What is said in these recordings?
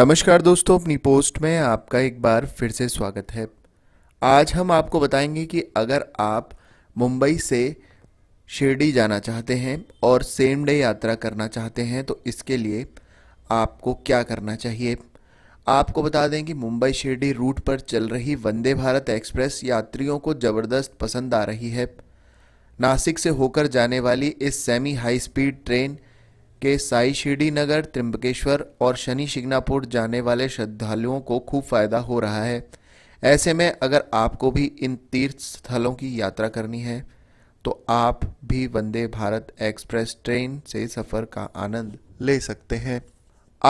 नमस्कार दोस्तों अपनी पोस्ट में आपका एक बार फिर से स्वागत है आज हम आपको बताएंगे कि अगर आप मुंबई से शिरडी जाना चाहते हैं और सेम डे यात्रा करना चाहते हैं तो इसके लिए आपको क्या करना चाहिए आपको बता दें कि मुंबई शिरडी रूट पर चल रही वंदे भारत एक्सप्रेस यात्रियों को ज़बरदस्त पसंद आ रही है नासिक से होकर जाने वाली इस सेमी हाई स्पीड ट्रेन के साई शिरडी नगर त्रिम्बकेश्वर और शनि शिगनापुर जाने वाले श्रद्धालुओं को खूब फायदा हो रहा है ऐसे में अगर आपको भी इन तीर्थ स्थलों की यात्रा करनी है तो आप भी वंदे भारत एक्सप्रेस ट्रेन से सफ़र का आनंद ले सकते हैं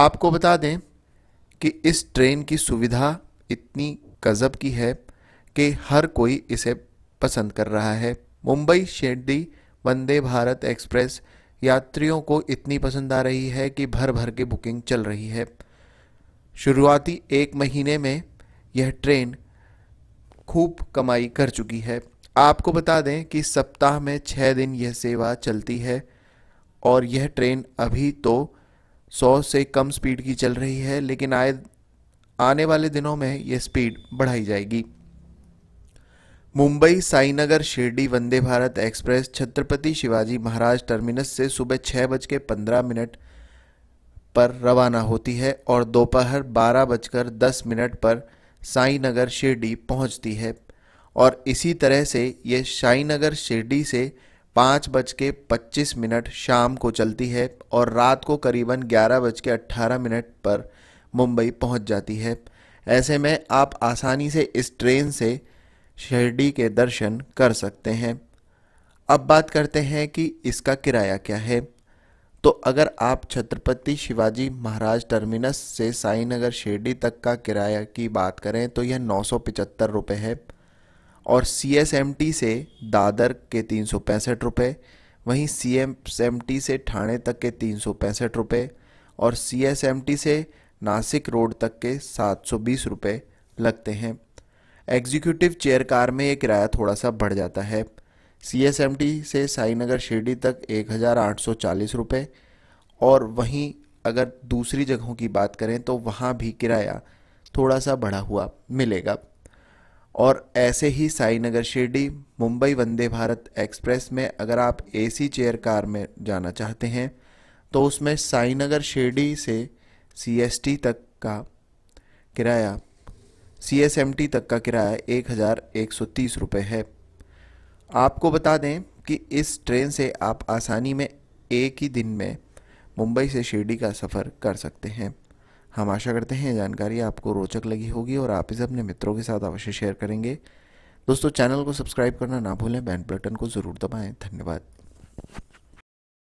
आपको बता दें कि इस ट्रेन की सुविधा इतनी गज़ब की है कि हर कोई इसे पसंद कर रहा है मुंबई शिरडी वंदे भारत एक्सप्रेस यात्रियों को इतनी पसंद आ रही है कि भर भर के बुकिंग चल रही है शुरुआती एक महीने में यह ट्रेन खूब कमाई कर चुकी है आपको बता दें कि सप्ताह में छः दिन यह सेवा चलती है और यह ट्रेन अभी तो 100 से कम स्पीड की चल रही है लेकिन आए आने वाले दिनों में यह स्पीड बढ़ाई जाएगी मुंबई साईनगर शिरडी वंदे भारत एक्सप्रेस छत्रपति शिवाजी महाराज टर्मिनस से सुबह छः बज के पंद्रह मिनट पर रवाना होती है और दोपहर बारह बजकर दस मिनट पर साईनगर शिरडी पहुंचती है और इसी तरह से ये साईनगर शिरडी से पाँच बज के पच्चीस मिनट शाम को चलती है और रात को करीबन ग्यारह बज के अट्ठारह मिनट पर मुंबई पहुंच जाती है ऐसे में आप आसानी से इस ट्रेन से शिरडी के दर्शन कर सकते हैं अब बात करते हैं कि इसका किराया क्या है तो अगर आप छत्रपति शिवाजी महाराज टर्मिनस से साई नगर शिरडी तक का किराया की बात करें तो यह नौ सौ रुपये है और सी एस एम टी से दादर के तीन सौ पैंसठ रुपये वहीं सी टी से ठाणे तक के तीन सौ पैंसठ रुपये और सी एस एम टी से नासिक रोड तक के सात सौ बीस रुपये लगते हैं एग्जीक्यूटिव चेयर कार में ये किराया थोड़ा सा बढ़ जाता है सीएसएमटी से साईनगर शिरडी तक एक हज़ार और वहीं अगर दूसरी जगहों की बात करें तो वहाँ भी किराया थोड़ा सा बढ़ा हुआ मिलेगा और ऐसे ही साईनगर शिरडी मुंबई वंदे भारत एक्सप्रेस में अगर आप एसी चेयर कार में जाना चाहते हैं तो उसमें साईनगर शिरडी से सीएसटी तक का किराया सीएसएमटी तक का किराया एक हज़ार एक सौ तीस रुपये है आपको बता दें कि इस ट्रेन से आप आसानी में एक ही दिन में मुंबई से शिरडी का सफ़र कर सकते हैं हम आशा करते हैं जानकारी आपको रोचक लगी होगी और आप इसे अपने मित्रों के साथ अवश्य शेयर करेंगे दोस्तों चैनल को सब्सक्राइब करना ना भूलें बैन बटन को ज़रूर दबाएं धन्यवाद